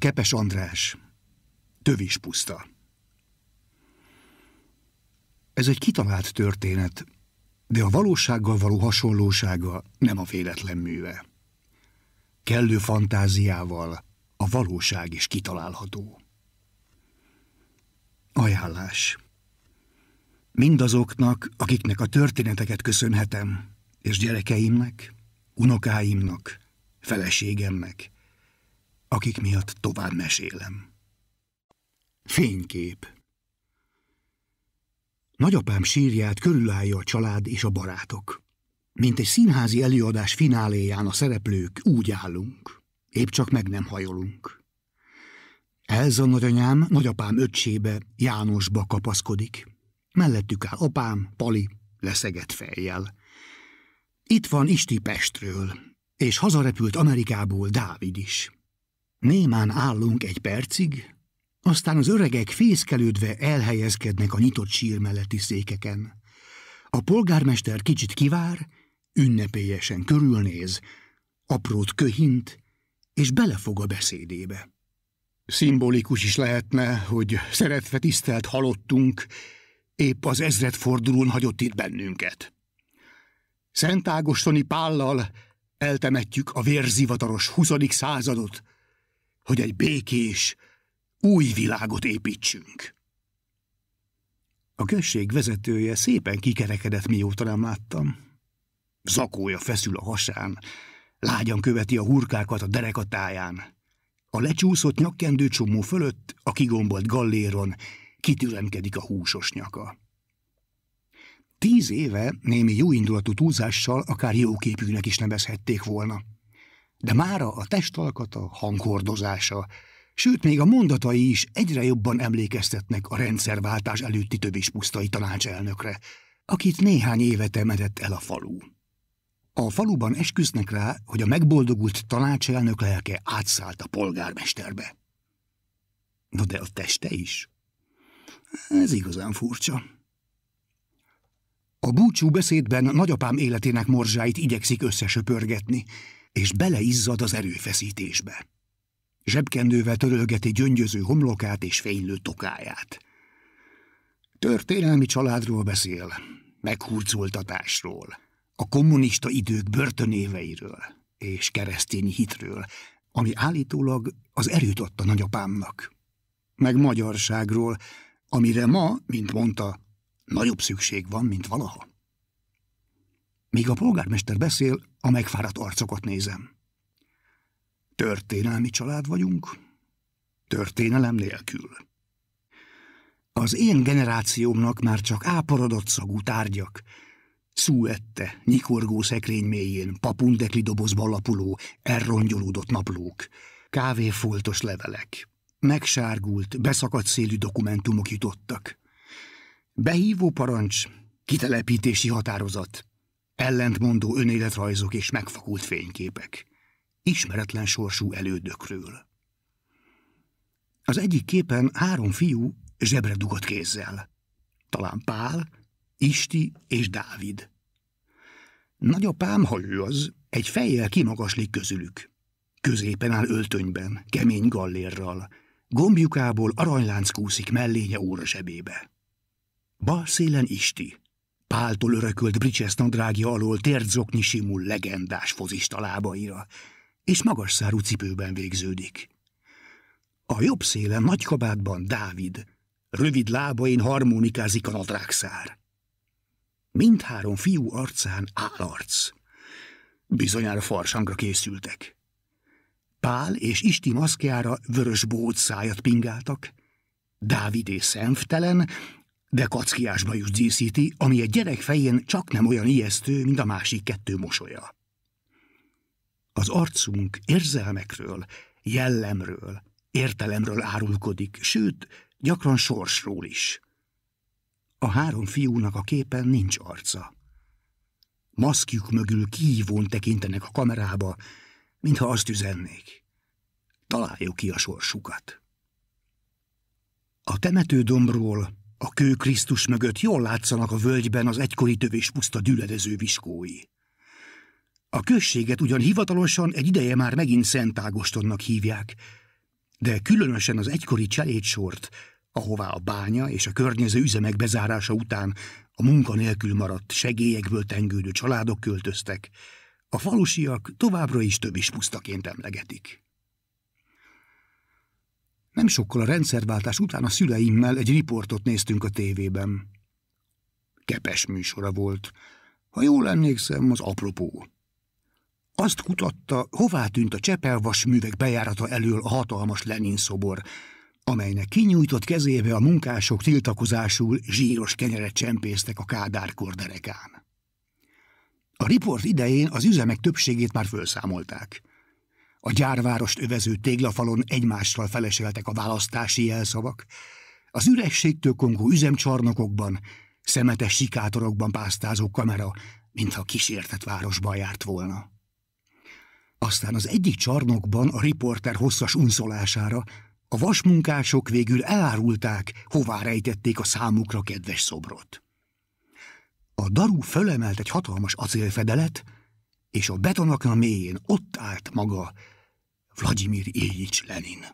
Kepes András, puszta. Ez egy kitalált történet, de a valósággal való hasonlósága nem a véletlen műve. Kellő fantáziával a valóság is kitalálható. Ajánlás Mindazoknak, akiknek a történeteket köszönhetem, és gyerekeimnek, unokáimnak, feleségemnek, akik miatt tovább mesélem. Fénykép Nagyapám sírját körülállja a család és a barátok. Mint egy színházi előadás fináléján a szereplők úgy állunk, épp csak meg nem hajolunk. Elza nagyanyám nagyapám öcsébe, Jánosba kapaszkodik. Mellettük áll apám, Pali, leszegett fejjel. Itt van Isti Pestről, és hazarepült Amerikából Dávid is. Némán állunk egy percig, aztán az öregek fészkelődve elhelyezkednek a nyitott sír melletti székeken. A polgármester kicsit kivár, ünnepélyesen körülnéz, aprót köhint, és belefog a beszédébe. Szimbolikus is lehetne, hogy szeretve tisztelt halottunk, épp az fordulón hagyott itt bennünket. Szent Ágostoni pállal eltemetjük a vérzivataros 20. századot, hogy egy békés, új világot építsünk. A község vezetője szépen kikerekedett, mióta nem láttam. Zakója feszül a hasán, lágyan követi a hurkákat a derekatáján. A lecsúszott nyakkendő csomó fölött, a kigombolt galléron kitüremkedik a húsos nyaka. Tíz éve némi jóindulatú túlzással akár jóképűnek is nevezhették volna de mára a testalkata, hanghordozása, sőt még a mondatai is egyre jobban emlékeztetnek a rendszerváltás előtti tövis pusztai tanácselnökre, akit néhány éve temetett el a falu. A faluban esküsznek rá, hogy a megboldogult tanácselnök lelke átszállt a polgármesterbe. Na de a teste is? Ez igazán furcsa. A búcsú beszédben nagyapám életének morzsáit igyekszik összesöpörgetni, és beleizzad az erőfeszítésbe. Zsebkendővel törölgeti gyöngyöző homlokát és fénylő tokáját. Történelmi családról beszél, meghurcoltatásról, a kommunista idők börtönéveiről és keresztény hitről, ami állítólag az erőt adta nagyapámnak. Meg magyarságról, amire ma, mint mondta, nagyobb szükség van, mint valaha. Míg a polgármester beszél, a megfáradt arcokat nézem. Történelmi család vagyunk, történelem nélkül. Az én generációmnak már csak áporodott szagú tárgyak, szúette, nyikorgó szekrény mélyén, papundekli dobozba lapuló, elrongyolódott naplók, kávéfoltos levelek, megsárgult, beszakadt szélű dokumentumok jutottak. Behívó parancs, kitelepítési határozat, ellentmondó önéletrajzok és megfakult fényképek, ismeretlen sorsú elődökről. Az egyik képen három fiú zsebre dugott kézzel, talán Pál, Isti és Dávid. Nagyapám, ha ő az, egy fejjel kimagaslik közülük. Középen áll öltönyben, kemény gallérral, gombjukából aranylánc kúszik mellénye óra zsebébe. Bal szélen Isti, Páltól örökölt Bricheston drágja alól térdzokni simul legendás fozista lábaira, és magas szárú cipőben végződik. A jobb szélen nagy kabátban Dávid, rövid lábain harmonikázik a nadrágszár. Mindhárom fiú arcán állarc. Bizonyára farsangra készültek. Pál és Isti maszkjára vörös bót szájat pingáltak, Dávidé szemtelen, de kackiásba is díszíti, ami egy gyerek fején csak nem olyan ijesztő, mint a másik kettő mosolya. Az arcunk érzelmekről, jellemről, értelemről árulkodik, sőt, gyakran sorsról is. A három fiúnak a képen nincs arca. Maszkjuk mögül kívón tekintenek a kamerába, mintha azt üzennék. Találjuk ki a sorsukat. A temetődombról a kő Krisztus mögött jól látszanak a völgyben az egykori tövés puszta düledező viskói. A községet ugyan hivatalosan egy ideje már megint Szent Ágostonnak hívják, de különösen az egykori cselédsort, ahová a bánya és a környező üzemek bezárása után a munka nélkül maradt segélyekből tengődő családok költöztek, a falusiak továbbra is több is pusztaként emlegetik. Nem sokkal a rendszerváltás után a szüleimmel egy riportot néztünk a tévében. Kepes műsora volt. Ha jól emlékszem, az apropó. Azt kutatta, hová tűnt a csepelvas művek bejárata elől a hatalmas Lenin szobor, amelynek kinyújtott kezébe a munkások tiltakozásul zsíros kenyeret csempésztek a kádárkor derekán. A riport idején az üzemek többségét már felszámolták. A gyárvárost övező téglafalon egymással feleseltek a választási jelszavak. Az ürességtől kongó üzemcsarnokokban, szemetes sikátorokban pásztázó kamera, mintha kísértett városba járt volna. Aztán az egyik csarnokban a riporter hosszas unszolására a vasmunkások végül elárulták, hová rejtették a számukra kedves szobrot. A darú fölemelt egy hatalmas acélfedelet, és a betonakna mélyén ott állt maga Vladimir Iljics Lenin.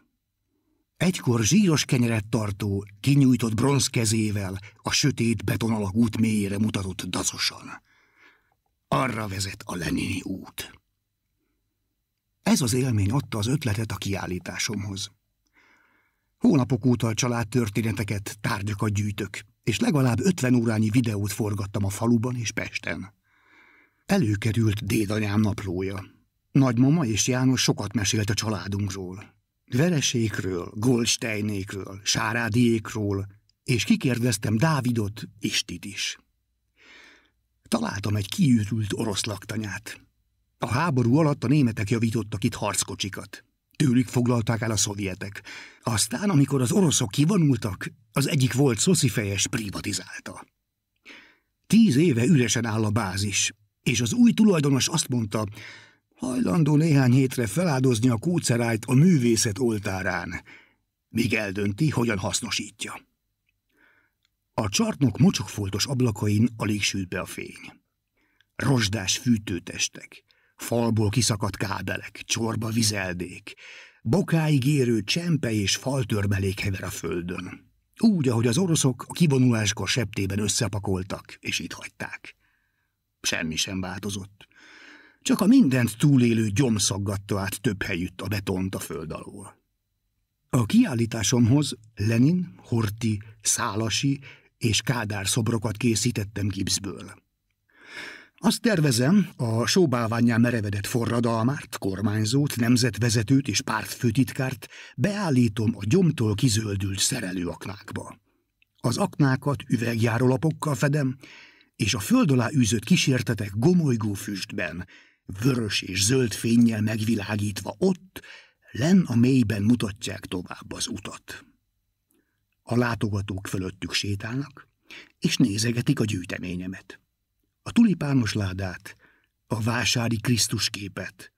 Egykor zsíros kenyeret tartó, kinyújtott bronzkezével a sötét beton út mélyére mutatott dacosan. Arra vezet a Lenini út. Ez az élmény adta az ötletet a kiállításomhoz. Hónapok óta a családtörténeteket, tárgyakat gyűjtök, és legalább 50 órányi videót forgattam a faluban és Pesten. Előkerült dédanyám naplója. Nagymama és János sokat mesélt a családunkról. Veresékről, Goldsteinékről, Sárádiékról, és kikérdeztem Dávidot, Istit is. Találtam egy kiürült orosz laktanyát. A háború alatt a németek javítottak itt harckocsikat. Tőlük foglalták el a szovjetek. Aztán, amikor az oroszok kivonultak, az egyik volt szoszifejes privatizálta. Tíz éve üresen áll a bázis, és az új tulajdonos azt mondta, hajlandó néhány hétre feláldozni a kóceráit a művészet oltárán, míg eldönti, hogyan hasznosítja. A csarnok mocsokfoltos ablakain alig sült be a fény. Rozsdás fűtőtestek, falból kiszakadt kábelek, csorba vizeldék, bokáig érő csempe és faltörmelék hever a földön. Úgy, ahogy az oroszok a kivonuláskor septében összepakoltak, és itt hagyták. Semmi sem változott. Csak a mindent túlélő gyom szaggatta át több helyütt a betont a föld alól. A kiállításomhoz Lenin, Horti, Szálasi és Kádár szobrokat készítettem gipszből. Azt tervezem, a sóbálványán merevedett forradalmárt, kormányzót, nemzetvezetőt és pártfőtitkárt beállítom a gyomtól kizöldült szerelőaknákba. Az aknákat üvegjárólapokkal fedem, és a föld alá űzött kísértetek gomolygó füstben, vörös és zöld fényjel megvilágítva ott, len a mélyben mutatják tovább az utat. A látogatók fölöttük sétálnak, és nézegetik a gyűjteményemet. A tulipános ládát, a vásári Krisztus képet,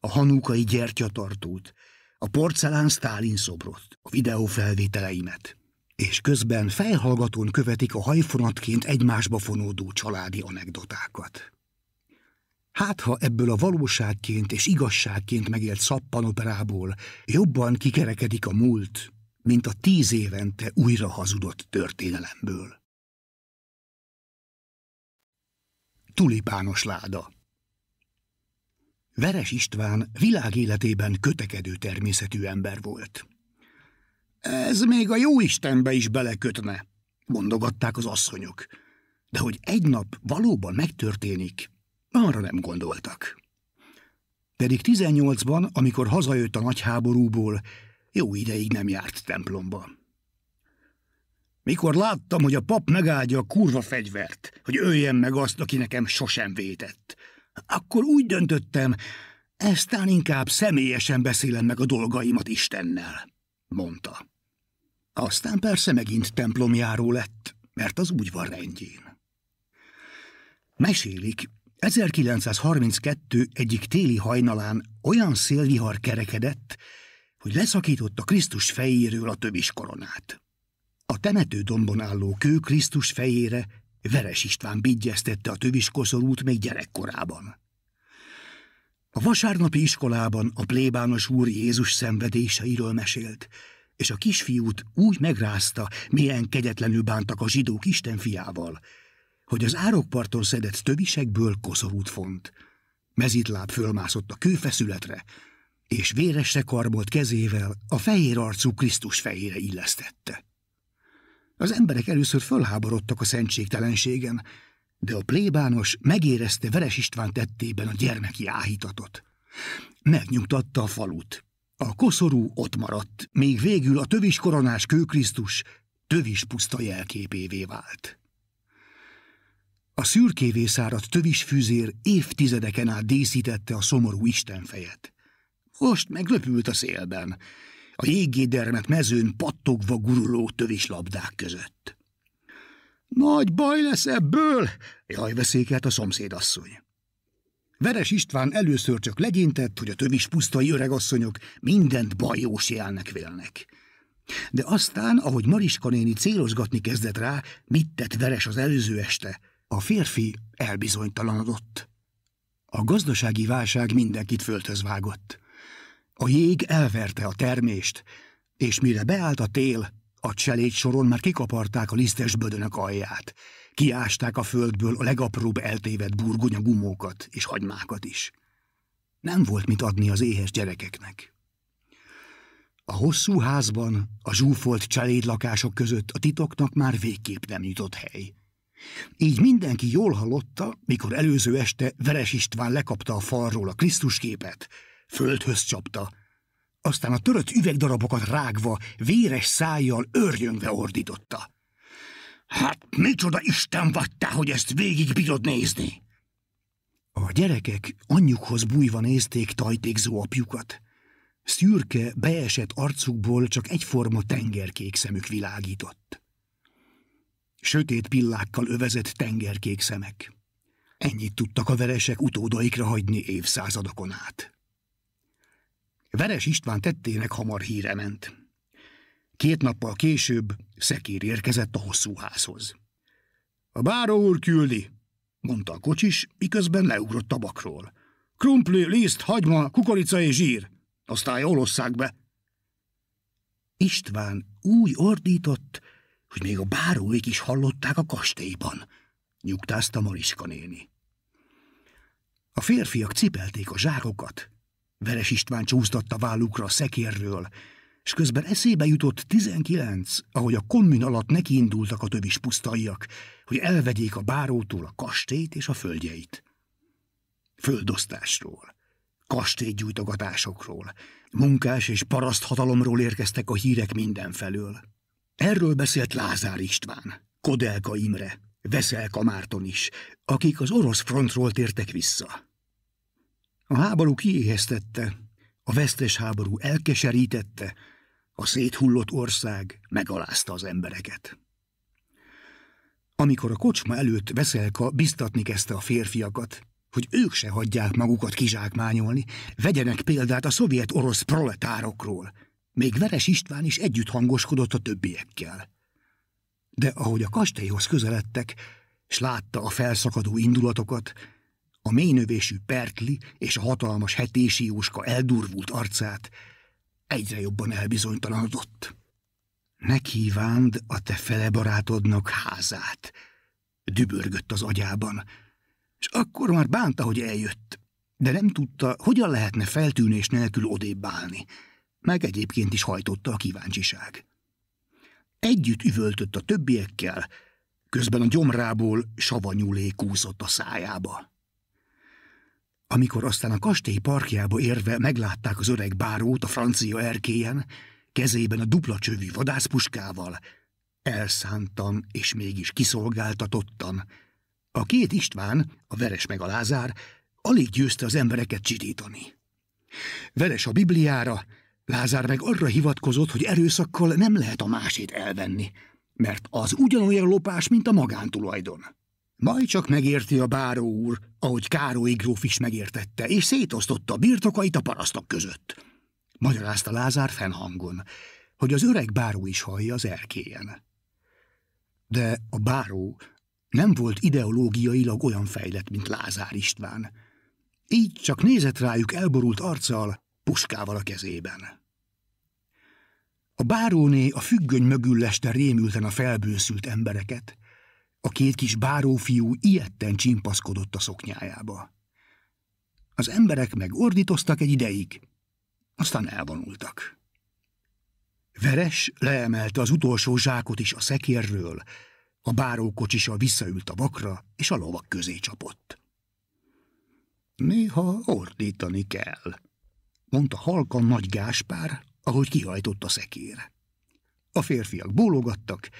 a hanúkai gyertyatartót, a porcelán Stálin szobrot, a videófelvételeimet és közben fejhallgatón követik a hajfonatként egymásba fonódó családi anekdotákat. Hát, ha ebből a valóságként és igazságként megélt szappanoperából jobban kikerekedik a múlt, mint a tíz évente újra hazudott történelemből. Tulipános láda Veres István világéletében kötekedő természetű ember volt. Ez még a jó Istenbe is belekötne, mondogatták az asszonyok. De hogy egy nap valóban megtörténik, arra nem gondoltak. Pedig 18-ban, amikor hazajött a nagyháborúból, jó ideig nem járt templomba. Mikor láttam, hogy a pap megáldja a kurva fegyvert, hogy öljen meg azt, aki nekem sosem vétett, akkor úgy döntöttem, eztán inkább személyesen beszélem meg a dolgaimat Istennel, mondta. Aztán persze megint templomjáró lett, mert az úgy van rendjén. Mesélik, 1932 egyik téli hajnalán olyan szélvihar kerekedett, hogy leszakította Krisztus fejéről a töbis koronát. A dombon álló kő Krisztus fejére Veres István bigyeztette a tövis koszorút még gyerekkorában. A vasárnapi iskolában a plébános úr Jézus szenvedéseiről mesélt, és a kisfiút úgy megrázta, milyen kegyetlenül bántak a zsidók Isten fiával, hogy az árokparton szedett tövisekből koszorút font. Mezitláb fölmászott a kőfeszületre, és véresre karbolt kezével a fehér arcú Krisztus fejére illesztette. Az emberek először fölháborodtak a szentségtelenségen, de a plébános megérezte Veres István tettében a gyermeki áhítatot. Megnyugtatta a falut, a koszorú ott maradt, még végül a tövis koronás kőkrisztus tövis puszta jelképévé vált. A szürkévé száradt tövis fűzér évtizedeken át díszítette a szomorú istenfejet. Most meglöpült a szélben, a jéggédermet mezőn pattogva guruló tövis labdák között. Nagy baj lesz ebből, jaj veszékelt a szomszédasszony. Veres István először csak legyintett, hogy a tövis pusztai öregasszonyok mindent bajós jelnek vélnek. De aztán, ahogy Mariska néni célosgatni kezdett rá, mit tett Veres az előző este, a férfi elbizonytalanodott. A gazdasági válság mindenkit földhöz vágott. A jég elverte a termést, és mire beállt a tél, a cseléd soron már kikaparták a lisztes bödönök alját – Kiásták a földből a legapróbb eltévedt burgonya gumókat és hagymákat is. Nem volt mit adni az éhes gyerekeknek. A hosszú házban, a zsúfolt cselédlakások között a titoknak már végképp nem jutott hely. Így mindenki jól hallotta, mikor előző este Veres István lekapta a falról a Krisztus képet, földhöz csapta, aztán a törött üvegdarabokat rágva, véres szájjal örjönve ordította. Hát micsoda Isten vagy te, hogy ezt végig bírod nézni? A gyerekek anyjukhoz bújva nézték tajtékzó apjukat. Szürke, beesett arcukból csak egyforma tengerkék szemük világított. Sötét pillákkal övezett tengerkék szemek. Ennyit tudtak a veresek utódaikra hagyni évszázadokon át. Veres István tettének hamar híre ment. Két nappal később szekér érkezett a hosszú házhoz. A báró úr küldi, mondta a kocsis, miközben leugrott a bakról. Krumpli, liszt, hagyma, kukorica és zsír. Aztán osszák be. István úgy ordított, hogy még a báróik is hallották a kastélyban, nyugtázta Mariska néni. A férfiak cipelték a zsákokat. Veres István csúsztatta vállukra a szekérről, és közben eszébe jutott 19, ahogy a kommun alatt nekiindultak a tövis pusztaiak, hogy elvegyék a bárótól a kastélyt és a földjeit. Földosztásról, kastélygyújtogatásokról, munkás és paraszt hatalomról érkeztek a hírek mindenfelől. Erről beszélt Lázár István, Kodelka Imre, Veszelka Márton is, akik az orosz frontról tértek vissza. A háború kiéheztette, a vesztes háború elkeserítette, a széthullott ország megalázta az embereket. Amikor a kocsma előtt Veszelka biztatni kezdte a férfiakat, hogy ők se hagyják magukat kizsákmányolni, vegyenek példát a szovjet-orosz proletárokról. Még Veres István is együtt hangoskodott a többiekkel. De ahogy a kastélyhoz közeledtek, s látta a felszakadó indulatokat, a mélynövésű Pertli és a hatalmas hetési Jóska eldurvult arcát, egyre jobban elbizonytalanodott. Ne kívánd a te felebarátodnak házát, dübörgött az agyában, és akkor már bánta, hogy eljött, de nem tudta, hogyan lehetne feltűnés nélkül odébb állni, meg egyébként is hajtotta a kíváncsiság. Együtt üvöltött a többiekkel, közben a gyomrából savanyú lék a szájába. Amikor aztán a kastély parkjába érve meglátták az öreg bárót a francia erkélyen, kezében a dupla csövű vadászpuskával, elszántan és mégis kiszolgáltatottan. A két István, a Veres meg a Lázár, alig győzte az embereket csitítani. Veres a Bibliára, Lázár meg arra hivatkozott, hogy erőszakkal nem lehet a másét elvenni, mert az ugyanolyan lopás, mint a magántulajdon. Majd csak megérti a báró úr, ahogy Károly gróf is megértette, és szétosztotta a birtokait a parasztok között. Magyarázta Lázár fennhangon, hogy az öreg báró is hallja az erkélyen. De a báró nem volt ideológiailag olyan fejlett, mint Lázár István. Így csak nézett rájuk elborult arccal, puskával a kezében. A báróné a függöny mögül leste rémülten a felbőszült embereket, a két kis bárófiú ilyetten csimpaszkodott a szoknyájába. Az emberek meg ordítoztak egy ideig, aztán elvonultak. Veres leemelte az utolsó zsákot is a szekérről, a bárókocsisa visszaült a vakra, és a lovak közé csapott. Néha ordítani kell, mondta halkan nagy Gáspár, ahogy kihajtott a szekér. A férfiak bólogattak,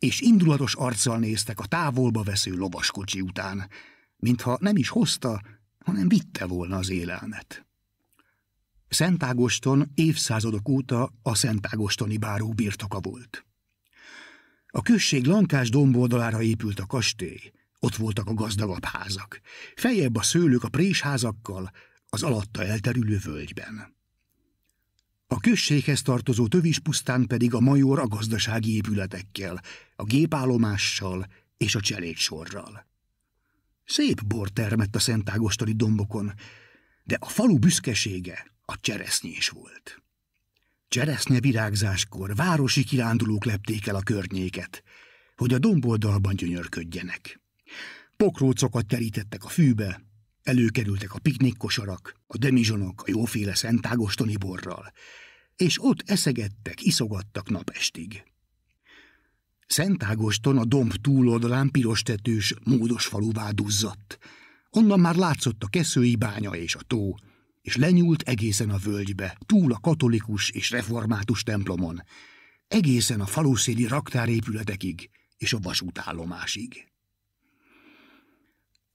és indulatos arccal néztek a távolba vesző lovaskocsi után, mintha nem is hozta, hanem vitte volna az élelmet. Szent Ágoston évszázadok óta a Szent Ágostoni báró birtoka volt. A község lankás domboldalára épült a kastély, ott voltak a gazdagabb házak, fejebb a szőlők a présházakkal, az alatta elterülő völgyben. A községhez tartozó tövispusztán pedig a major a gazdasági épületekkel, a gépállomással és a cselédsorral. Szép bor termett a szentágostali dombokon, de a falu büszkesége a cseresznyés volt. Cseresznye virágzáskor városi kirándulók lepték el a környéket, hogy a domboldalban gyönyörködjenek. Pokrócokat terítettek a fűbe, Előkerültek a piknikkosarak, a demizsonok, a jóféle szentágostoni borral, és ott eszegettek, iszogattak napestig. Szentágoston a domb túloldalán piros tetős, módos falu duzzadt. Onnan már látszott a keszői bánya és a tó, és lenyúlt egészen a völgybe, túl a katolikus és református templomon, egészen a faluszéli raktárépületekig és a vasútállomásig.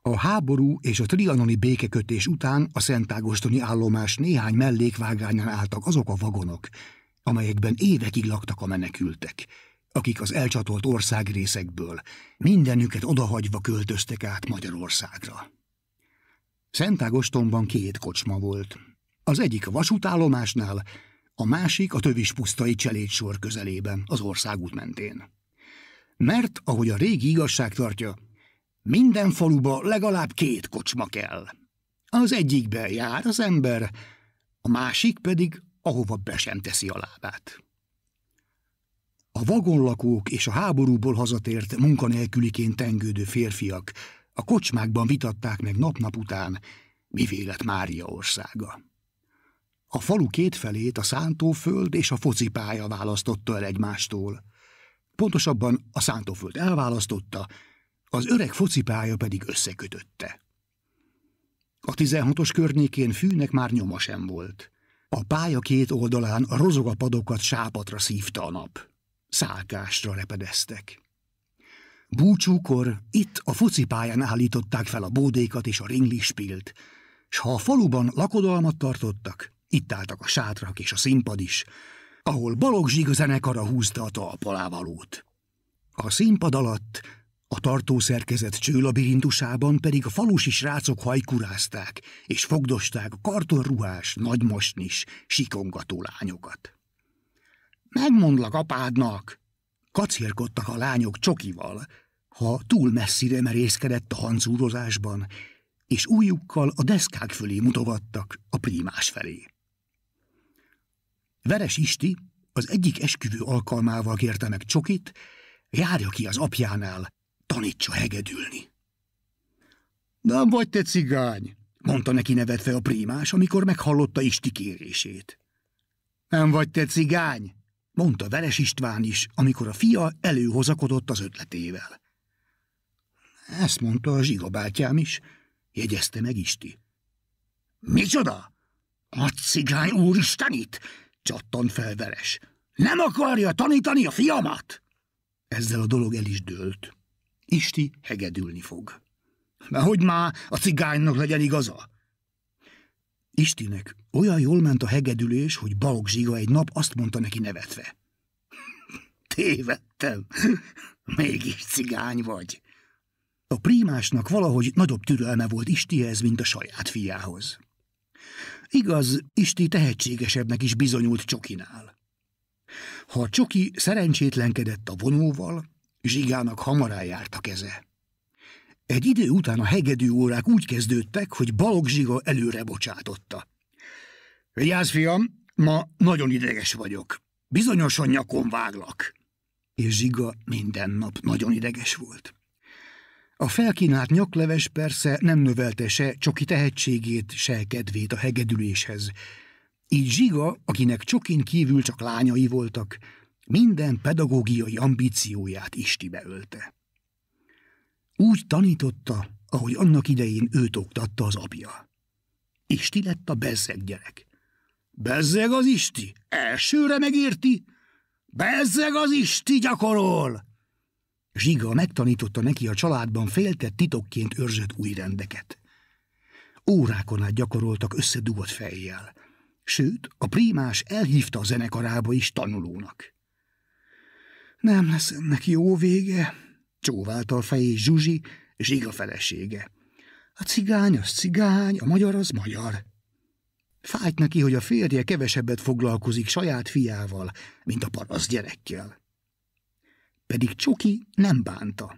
A háború és a trianoni békekötés után a Szentágostoni állomás néhány mellékvágányán álltak azok a vagonok, amelyekben évekig laktak a menekültek, akik az elcsatolt országrészekből mindenüket odahagyva költöztek át Magyarországra. Szentágostonban két kocsma volt. Az egyik a vasútállomásnál, a másik a tövispusztai cselédsor közelében, az országút mentén. Mert, ahogy a régi igazság tartja, minden faluba legalább két kocsma kell. Az egyikbe jár az ember, a másik pedig ahova be sem teszi a lábát. A vagonlakók és a háborúból hazatért munkanélküliként tengődő férfiak a kocsmákban vitatták meg nap-nap után, mi vélet Mária országa. A falu két felét a szántóföld és a focipálya választotta el egymástól. Pontosabban a szántóföld elválasztotta, az öreg focipálya pedig összekötötte. A 16-os környékén fűnek már nyoma sem volt. A pálya két oldalán a rozogapadokat sápatra szívta a nap. Szálkásra repedeztek. Búcsúkor itt a focipályán állították fel a bódékat és a ringlispilt, s ha a faluban lakodalmat tartottak, itt álltak a sátrak és a színpad is, ahol Balogzsig Zsiga zenekara húzta a talpalávalót. A színpad alatt a tartószerkezet csőlabirintusában pedig a falusi srácok hajkurázták, és fogdosták a kartonruhás, nagymasnis, sikongató lányokat. Megmondlak apádnak! Kacérkodtak a lányok csokival, ha túl messzire merészkedett a hancúrozásban, és újukkal a deszkák fölé mutogattak a prímás felé. Veres Isti az egyik esküvő alkalmával kérte meg Csokit, járja ki az apjánál, tanítsa hegedülni. Nem vagy te cigány, mondta neki nevetve a prímás, amikor meghallotta Isti kérését. Nem vagy te cigány, mondta Veres István is, amikor a fia előhozakodott az ötletével. Ezt mondta a zsigabátyám is, jegyezte meg Isti. Micsoda? A cigány úristenit? csattant fel Veres. Nem akarja tanítani a fiamat? Ezzel a dolog el is dőlt. Isti hegedülni fog. Mert hogy már a cigánynak legyen igaza? Istinek olyan jól ment a hegedülés, hogy Balogh Zsiga egy nap azt mondta neki nevetve. Tévedtem, mégis cigány vagy. A prímásnak valahogy nagyobb türelme volt Istihez, mint a saját fiához. Igaz, Isti tehetségesebbnek is bizonyult Csokinál. Ha Csoki szerencsétlenkedett a vonóval, Zsigának hamar eljárt a keze. Egy idő után a hegedű órák úgy kezdődtek, hogy Balog Zsiga előre bocsátotta. Vigyázz, fiam, ma nagyon ideges vagyok. Bizonyosan nyakon váglak. És Zsiga minden nap nagyon ideges volt. A felkínált nyakleves persze nem növelte se csoki tehetségét, se kedvét a hegedüléshez. Így Zsiga, akinek csokin kívül csak lányai voltak, minden pedagógiai ambícióját Istibe ölte. Úgy tanította, ahogy annak idején őt oktatta az apja. Isti lett a bezzeg gyerek. Bezzeg az Isti, elsőre megérti, bezzeg az Isti gyakorol! Zsiga megtanította neki a családban féltett titokként őrzött új rendeket. Órákon át gyakoroltak összedugott fejjel, sőt, a prímás elhívta a zenekarába is tanulónak. Nem lesz ennek jó vége, csóválta a fejé Zsuzsi, és felesége. A cigány az cigány, a magyar az magyar. Fájt neki, hogy a férje kevesebbet foglalkozik saját fiával, mint a parasz gyerekkel. Pedig Csoki nem bánta.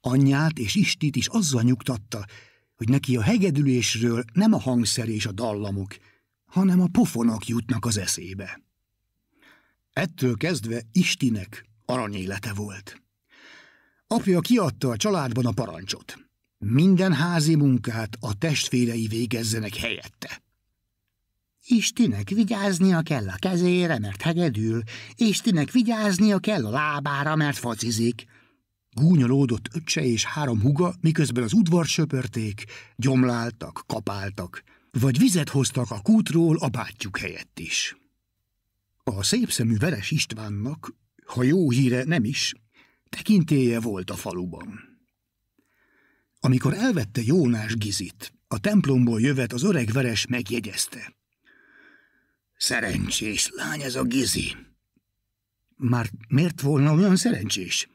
Anyját és Istit is azzal nyugtatta, hogy neki a hegedülésről nem a hangszer és a dallamok, hanem a pofonok jutnak az eszébe. Ettől kezdve Istinek aranyélete volt. Apja kiadta a családban a parancsot. Minden házi munkát a testvérei végezzenek helyette. Istinek vigyáznia kell a kezére, mert hegedül, Istinek vigyáznia kell a lábára, mert facizik. Gúnyolódott öccse és három huga, miközben az udvar söpörték, gyomláltak, kapáltak, vagy vizet hoztak a kútról a bátyjuk helyett is. A szépszemű Veres Istvánnak, ha jó híre nem is, tekintéje volt a faluban. Amikor elvette Jónás Gizit, a templomból jövet az öreg Veres megjegyezte. Szerencsés lány ez a Gizi. Már miért volna olyan szerencsés?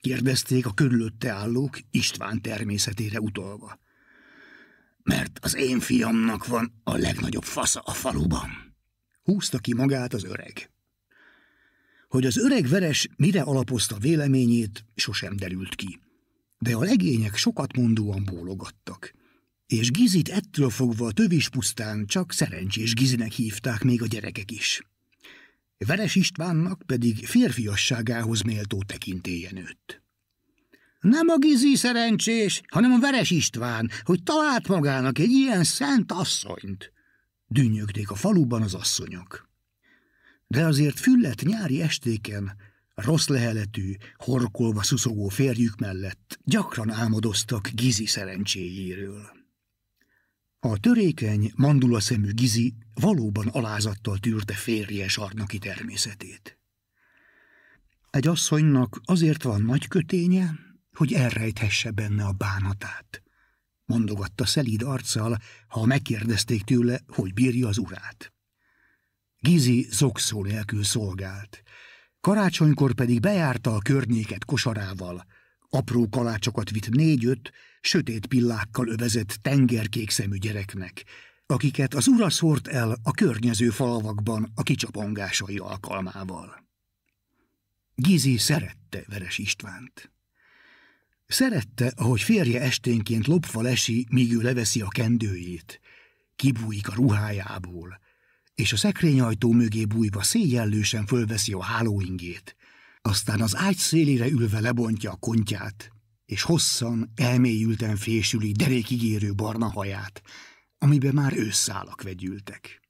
kérdezték a körülötte állók István természetére utalva. Mert az én fiamnak van a legnagyobb fasza a faluban húzta ki magát az öreg. Hogy az öreg veres mire alapozta véleményét, sosem derült ki. De a legények sokat mondóan bólogattak. És Gizit ettől fogva a tövis pusztán csak szerencsés Gizinek hívták még a gyerekek is. Veres Istvánnak pedig férfiasságához méltó tekintélye nőtt. Nem a Gizi szerencsés, hanem a Veres István, hogy talált magának egy ilyen szent asszonyt, dünnyögték a faluban az asszonyok. De azért füllet nyári estéken rossz leheletű, horkolva szuszogó férjük mellett gyakran álmodoztak Gizi szerencséjéről. A törékeny, mandulaszemű Gizi valóban alázattal tűrte férje sarnoki természetét. Egy asszonynak azért van nagy köténye, hogy elrejthesse benne a bánatát mondogatta szelíd arccal, ha megkérdezték tőle, hogy bírja az urát. Gizi zokszó nélkül szolgált, karácsonykor pedig bejárta a környéket kosarával, apró kalácsokat vitt négy-öt, sötét pillákkal övezett tengerkék szemű gyereknek, akiket az ura szórt el a környező falvakban a kicsapongásai alkalmával. Gizi szerette Veres Istvánt. Szerette, ahogy férje esténként lopva lesi, míg ő leveszi a kendőjét. Kibújik a ruhájából, és a szekrényajtó mögé bújva széjellősen fölveszi a hálóingét. Aztán az ágy szélére ülve lebontja a kontyát, és hosszan, elmélyülten fésüli derékigérő barna haját, amiben már ősszálak vegyültek.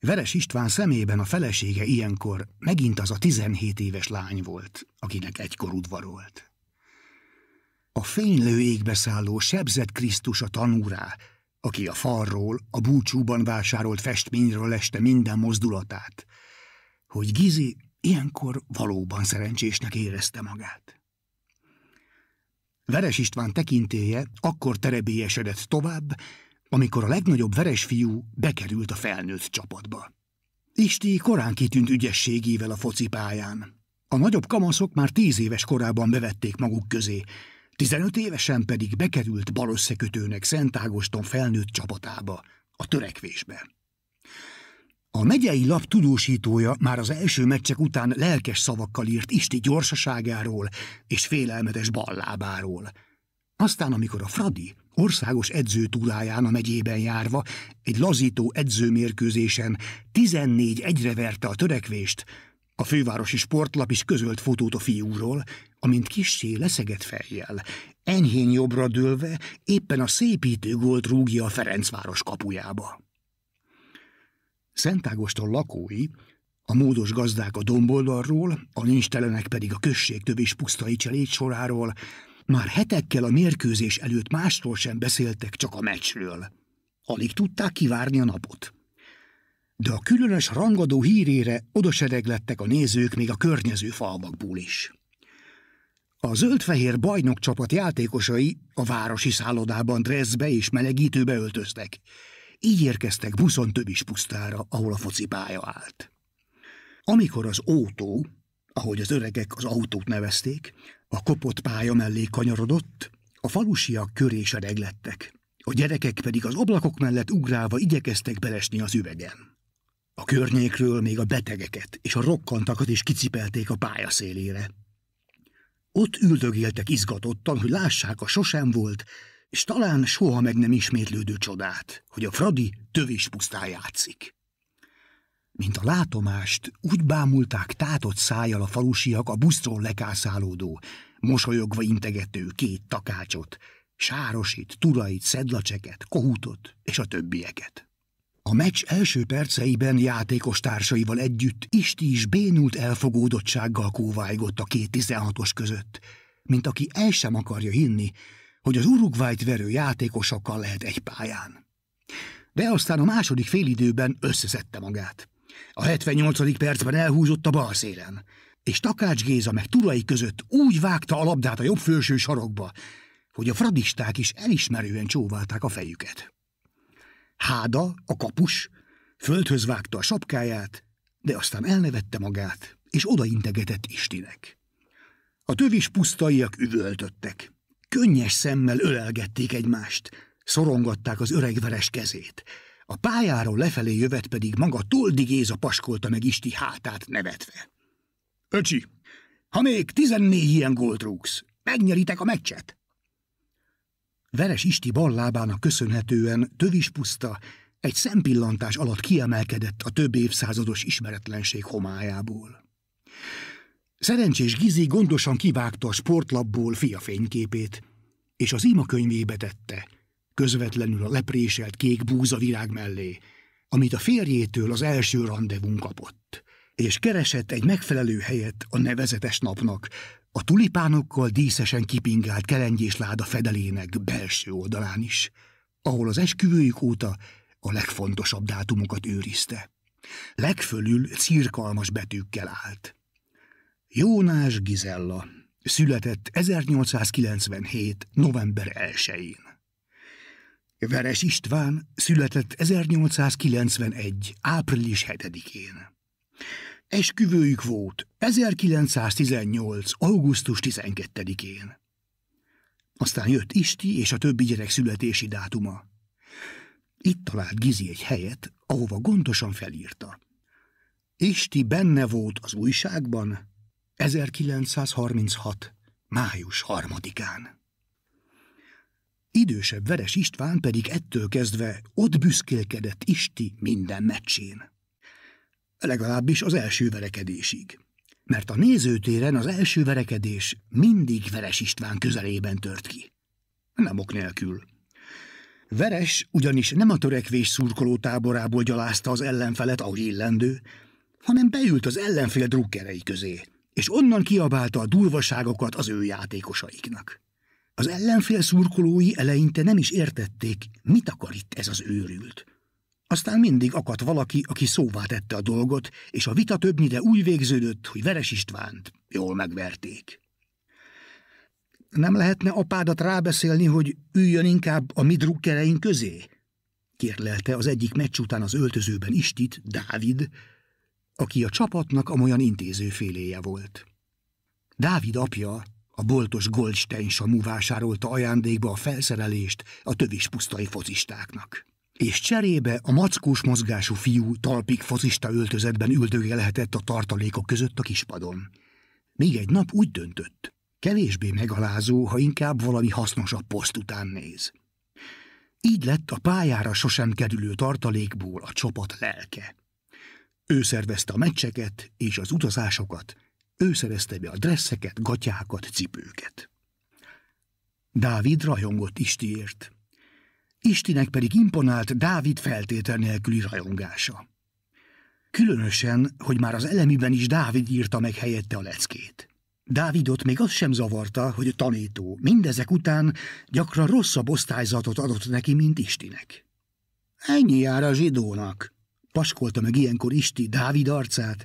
Veres István szemében a felesége ilyenkor megint az a 17 éves lány volt, akinek egykor udvarolt. A fénylő égbe szálló sebzett Krisztus a tanúrá, aki a falról, a búcsúban vásárolt festményről este minden mozdulatát, hogy Gizi ilyenkor valóban szerencsésnek érezte magát. Veres István tekintéje akkor terebélyesedett tovább, amikor a legnagyobb veres fiú bekerült a felnőtt csapatba. Isti korán kitűnt ügyességével a focipályán. A nagyobb kamaszok már tíz éves korában bevették maguk közé, 15 évesen pedig bekerült balösszekötőnek Szent Ágoston felnőtt csapatába, a törekvésbe. A megyei lap tudósítója már az első meccsek után lelkes szavakkal írt Isti gyorsaságáról és félelmetes ballábáról. Aztán, amikor a Fradi országos túláján a megyében járva egy lazító edzőmérkőzésen 14 egyre verte a törekvést, a fővárosi sportlap is közölt fotót a fiúról, amint kissé leszegett fejjel, enyhén jobbra dőlve éppen a szépítő gólt rúgja a Ferencváros kapujába. Szent Ágoston lakói, a módos gazdák a domboldalról, a nincstelenek pedig a község többis pusztai cselét soráról, már hetekkel a mérkőzés előtt másról sem beszéltek, csak a meccsről. Alig tudták kivárni a napot de a különös rangadó hírére odasereglettek a nézők még a környező falvakból is. A zöldfehér bajnokcsapat játékosai a városi szállodában dresszbe és melegítőbe öltöztek. Így érkeztek buszon több is pusztára, ahol a focipálya állt. Amikor az ótó, ahogy az öregek az autót nevezték, a kopott pálya mellé kanyarodott, a falusiak köré sereglettek, a gyerekek pedig az ablakok mellett ugrálva igyekeztek belesni az üvegen. A környékről még a betegeket és a rokkantakat is kicipelték a pályaszélére. Ott üldögéltek izgatottan, hogy lássák a sosem volt, és talán soha meg nem ismétlődő csodát, hogy a Fradi tövés pusztán játszik. Mint a látomást, úgy bámulták tátott szájjal a falusiak a buszról lekászálódó, mosolyogva integető két takácsot, sárosit, turait, szedlacseket, kohútot és a többieket. A meccs első perceiben játékos társaival együtt Isti is bénult elfogódottsággal kóvájgott a két 16-os között, mint aki el sem akarja hinni, hogy az Uruguayt verő játékosokkal lehet egy pályán. De aztán a második félidőben összeszedte magát. A 78. percben elhúzott a bal szélen, és Takács Géza meg Turai között úgy vágta a labdát a jobb felső sarokba, hogy a fradisták is elismerően csóválták a fejüket. Háda, a kapus, földhöz vágta a sapkáját, de aztán elnevette magát, és odaintegetett Istinek. A tövis pusztaiak üvöltöttek. Könnyes szemmel ölelgették egymást, szorongatták az veres kezét. A pályáról lefelé jövet pedig maga Toldi Géza paskolta meg Isti hátát nevetve. Öcsi, ha még tizennégy ilyen gólt rúgsz, megnyeritek a meccset? Veres Isti ballábának köszönhetően puszta, egy szempillantás alatt kiemelkedett a több évszázados ismeretlenség homályából. Szerencsés Gizi gondosan kivágta a sportlapból fia fényképét, és az ima könyvébe tette, közvetlenül a lepréselt kék búza virág mellé, amit a férjétől az első rendezvún kapott, és keresett egy megfelelő helyet a nevezetes napnak, a tulipánokkal díszesen kipingált láda fedelének belső oldalán is, ahol az esküvőjük óta a legfontosabb dátumokat őrizte. Legfölül cirkalmas betűkkel állt. Jónás Gizella született 1897. november 1-én. Veres István született 1891. április 7-én. Esküvőjük volt 1918. augusztus 12-én. Aztán jött Isti és a többi gyerek születési dátuma. Itt talált Gizi egy helyet, ahova gondosan felírta. Isti benne volt az újságban 1936. május harmadikán. Idősebb Veres István pedig ettől kezdve ott büszkélkedett Isti minden meccsén legalábbis az első verekedésig. Mert a nézőtéren az első verekedés mindig Veres István közelében tört ki. Nem ok nélkül. Veres ugyanis nem a törekvés szurkoló táborából gyalázta az ellenfelet, ahogy illendő, hanem beült az ellenfél drukkerei közé, és onnan kiabálta a durvaságokat az ő játékosaiknak. Az ellenfél szurkolói eleinte nem is értették, mit akar itt ez az őrült. Aztán mindig akadt valaki, aki szóvá tette a dolgot, és a vita többnyire úgy végződött, hogy Veres Istvánt jól megverték. Nem lehetne apádat rábeszélni, hogy üljön inkább a mi drukkereink közé? Kérlelte az egyik meccs után az öltözőben Istit, Dávid, aki a csapatnak amolyan intézőféléje volt. Dávid apja a boltos Goldstein samú vásárolta ajándékba a felszerelést a tövis pusztai focistáknak és cserébe a mackós mozgású fiú talpik focista öltözetben lehetett a tartalékok között a kispadon. Még egy nap úgy döntött, kevésbé megalázó, ha inkább valami hasznosabb poszt után néz. Így lett a pályára sosem kerülő tartalékból a csapat lelke. Ő szervezte a meccseket és az utazásokat, ő szerezte be a dresszeket, gatyákat, cipőket. Dávid rajongott Istiért. Istinek pedig imponált Dávid feltétel nélküli rajongása. Különösen, hogy már az elemiben is Dávid írta meg helyette a leckét. Dávidot még az sem zavarta, hogy a tanító mindezek után gyakran rosszabb osztályzatot adott neki, mint Istinek. Ennyi jár a zsidónak, paskolta meg ilyenkor Isti Dávid arcát,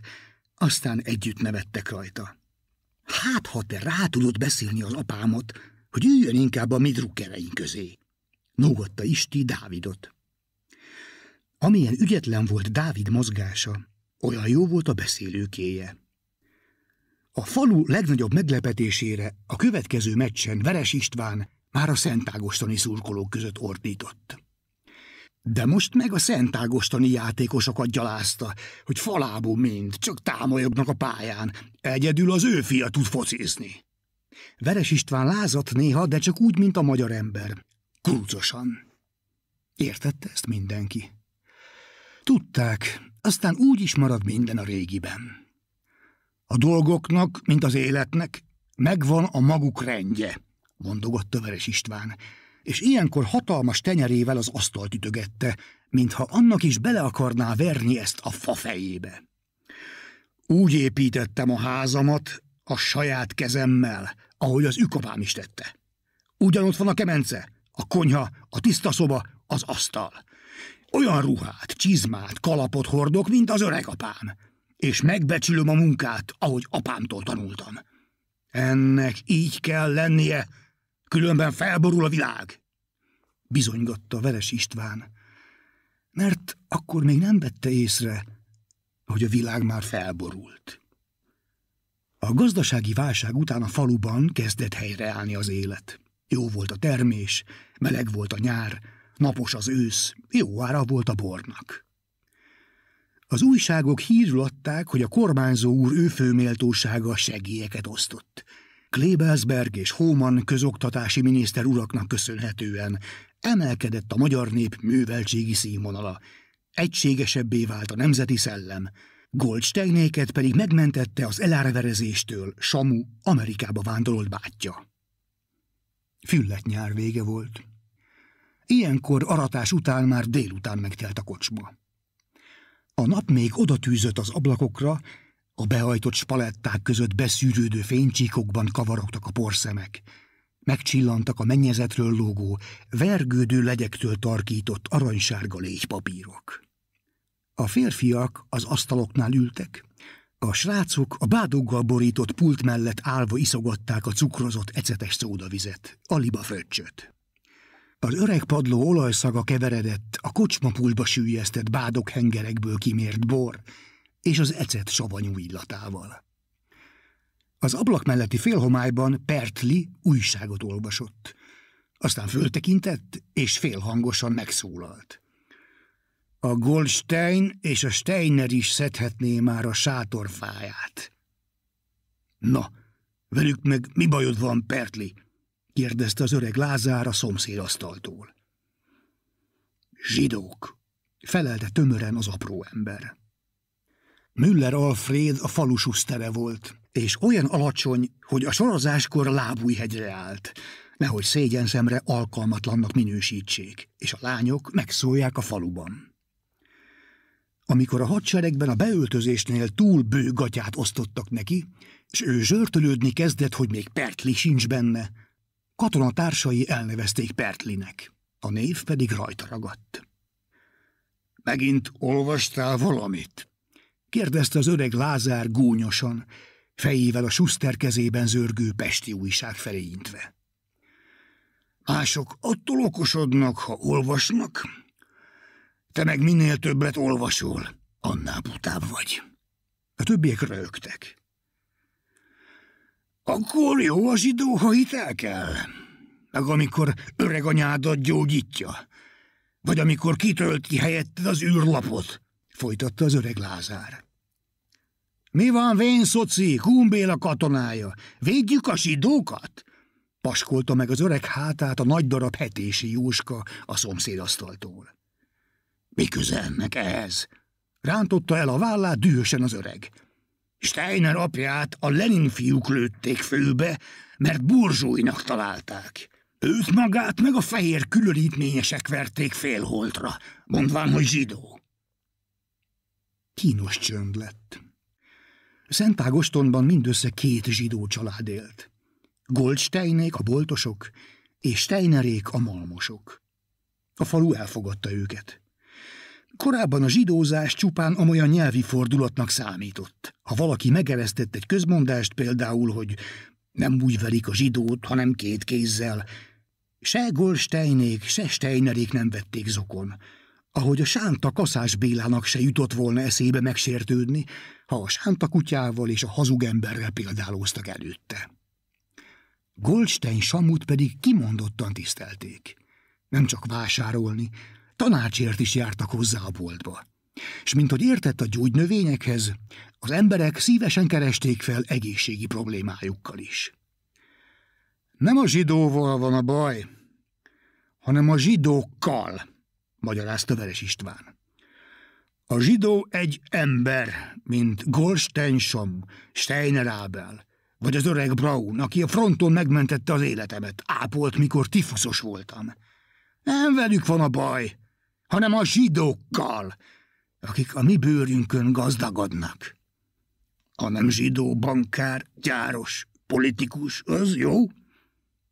aztán együtt nevettek rajta. Hát, ha te rá tudod beszélni az apámot, hogy üljön inkább a mi drukkereink közé nógatta Isti Dávidot. Amilyen ügyetlen volt Dávid mozgása, olyan jó volt a beszélőkéje. A falu legnagyobb meglepetésére a következő meccsen Veres István már a szentágostani szurkolók között ordított. De most meg a szentágostani játékosokat gyalázta, hogy falábú mind, csak támolyognak a pályán, egyedül az ő fia tud focizni. Veres István lázadt néha, de csak úgy, mint a magyar ember kulcsosan. Értette ezt mindenki? Tudták, aztán úgy is marad minden a régiben. A dolgoknak, mint az életnek, megvan a maguk rendje, mondogott Veres István, és ilyenkor hatalmas tenyerével az asztalt ütögette, mintha annak is bele akarná verni ezt a fa fejébe. Úgy építettem a házamat a saját kezemmel, ahogy az ükapám is tette. Ugyanott van a kemence, a konyha, a tiszta szoba, az asztal. Olyan ruhát, csizmát, kalapot hordok, mint az öreg apám. És megbecsülöm a munkát, ahogy apámtól tanultam. Ennek így kell lennie, különben felborul a világ. Bizonygatta Veres István, mert akkor még nem vette észre, hogy a világ már felborult. A gazdasági válság után a faluban kezdett helyreállni az élet. Jó volt a termés, Meleg volt a nyár, napos az ősz, jó ára volt a bornak. Az újságok hírül adták, hogy a kormányzó úr őfőméltósága segélyeket osztott. Klebelsberg és Hóman közoktatási miniszter uraknak köszönhetően emelkedett a magyar nép műveltségi színvonala, egységesebbé vált a nemzeti szellem, Goldsteinéket pedig megmentette az elárverezéstől Samu Amerikába vándorolt bátyja. Füllet nyár vége volt. Ilyenkor aratás után már délután megtelt a kocsma. A nap még odatűzött az ablakokra, a behajtott spaletták között beszűrődő fénycsíkokban kavarogtak a porszemek. Megcsillantak a mennyezetről lógó, vergődő legyektől tarkított aranysárga légypapírok. A férfiak az asztaloknál ültek, a srácok a bádoggal borított pult mellett állva iszogatták a cukrozott ecetes szódavizet, a fröccsöt. Az öreg padló olajszaga keveredett a kocsmapultba sűjesztett bádok hengerekből kimért bor és az ecet savanyú illatával. Az ablak melletti félhomályban Pertli újságot olvasott, aztán föltekintett és félhangosan megszólalt. A Goldstein és a Steiner is szedhetné már a sátorfáját. Na, velük meg mi bajod van, Pertli? kérdezte az öreg Lázár a szomszédasztaltól. Zsidók, felelte tömören az apró ember. Müller Alfred a falususztere volt, és olyan alacsony, hogy a sorozáskor lábújhegyre állt, nehogy szégyenszemre alkalmatlannak minősítsék, és a lányok megszólják a faluban amikor a hadseregben a beöltözésnél túl bő gatyát osztottak neki, és ő zsörtölődni kezdett, hogy még Pertli sincs benne. Katonatársai elnevezték Pertlinek, a név pedig rajta ragadt. Megint olvastál valamit? kérdezte az öreg Lázár gúnyosan, fejével a suszter kezében zörgő pesti újság felé intve. Mások attól okosodnak, ha olvasnak, te meg minél többet olvasol, annál butább vagy. A többiek rögtek. Akkor jó a zsidó, ha hitel kell. Meg amikor öreg anyádat gyógyítja. Vagy amikor kitölti helyetted az űrlapot, folytatta az öreg Lázár. Mi van, vén szoci, a katonája? Védjük a zsidókat? Paskolta meg az öreg hátát a nagy darab hetési Jóska a szomszédasztaltól. Mi köze ennek ehhez? Rántotta el a vállát dühösen az öreg. Steiner apját a Lenin fiúk lőtték főbe, mert burzsóinak találták. Őt magát meg a fehér különítményesek verték félholtra, mondván, hogy zsidó. Kínos csönd lett. Szent Ágostonban mindössze két zsidó család élt. Goldsteinék a boltosok, és Steinerék a malmosok. A falu elfogadta őket. Korábban a zsidózás csupán amolyan nyelvi fordulatnak számított. Ha valaki megeresztett egy közmondást például, hogy nem úgy velik a zsidót, hanem két kézzel, se Golsteinék, se Steinerék nem vették zokon. Ahogy a sánta kaszás Bélának se jutott volna eszébe megsértődni, ha a sánta kutyával és a hazug emberrel példálóztak előtte. Goldstein Samut pedig kimondottan tisztelték. Nem csak vásárolni, tanácsért is jártak hozzá a boltba. És mint hogy értett a gyógynövényekhez, az emberek szívesen keresték fel egészségi problémájukkal is. Nem a zsidóval van a baj, hanem a zsidókkal, magyarázta Veres István. A zsidó egy ember, mint Golstensom, Steiner Ábel, vagy az öreg Braun, aki a fronton megmentette az életemet, ápolt, mikor tifuszos voltam. Nem velük van a baj, hanem a zsidókkal, akik a mi bőrünkön gazdagodnak. A nem zsidó bankár, gyáros, politikus, az jó?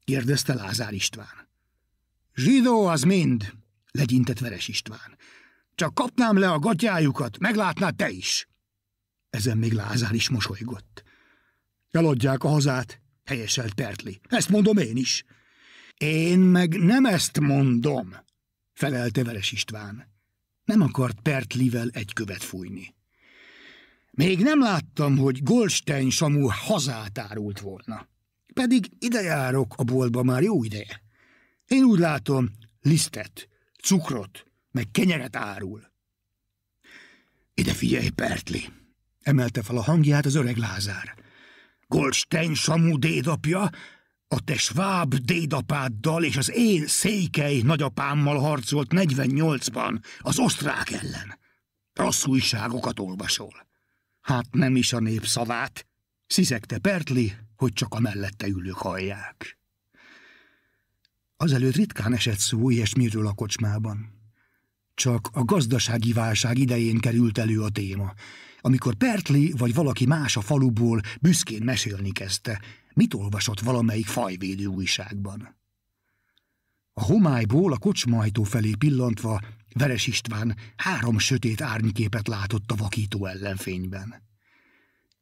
kérdezte Lázár István. Zsidó az mind, legyintett Veres István. Csak kapnám le a gatyájukat, meglátnád te is. Ezen még Lázár is mosolygott. Eladják a hazát, helyeselt Pertli. Ezt mondom én is. Én meg nem ezt mondom, felelte Veres István. Nem akart Pertlivel egy követ fújni. Még nem láttam, hogy Goldstein Samu hazát árult volna. Pedig ide járok a boltba már jó ideje. Én úgy látom, lisztet, cukrot, meg kenyeret árul. Ide figyelj, Pertli! emelte fel a hangját az öreg Lázár. Goldstein Samu dédapja a te sváb dédapáddal és az én székely nagyapámmal harcolt 48-ban az osztrák ellen. Rossz újságokat olvasol. Hát nem is a nép szavát. Sziszegte Pertli, hogy csak a mellette ülők hallják. Azelőtt ritkán esett szó ilyesmiről a kocsmában. Csak a gazdasági válság idején került elő a téma, amikor Pertli vagy valaki más a faluból büszkén mesélni kezdte – mit olvasott valamelyik fajvédő újságban. A homályból a kocsmajtó felé pillantva Veres István három sötét árnyképet látott a vakító ellenfényben.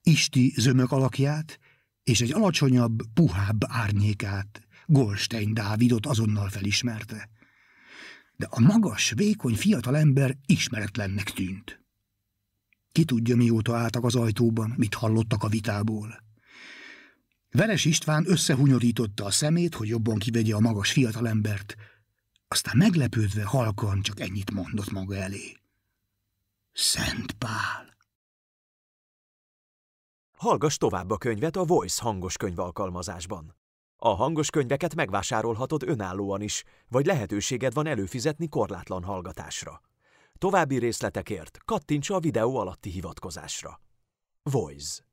Isti zömök alakját és egy alacsonyabb, puhább árnyékát, Golstein Dávidot azonnal felismerte. De a magas, vékony fiatalember ismeretlennek tűnt. Ki tudja, mióta álltak az ajtóban, mit hallottak a vitából. Veres István összehunyorította a szemét, hogy jobban kivegye a magas fiatalembert, aztán meglepődve halkan csak ennyit mondott maga elé. Szent Pál! Hallgass tovább a könyvet a Voice hangos könyv alkalmazásban. A hangos könyveket megvásárolhatod önállóan is, vagy lehetőséged van előfizetni korlátlan hallgatásra. További részletekért kattints a videó alatti hivatkozásra. Voice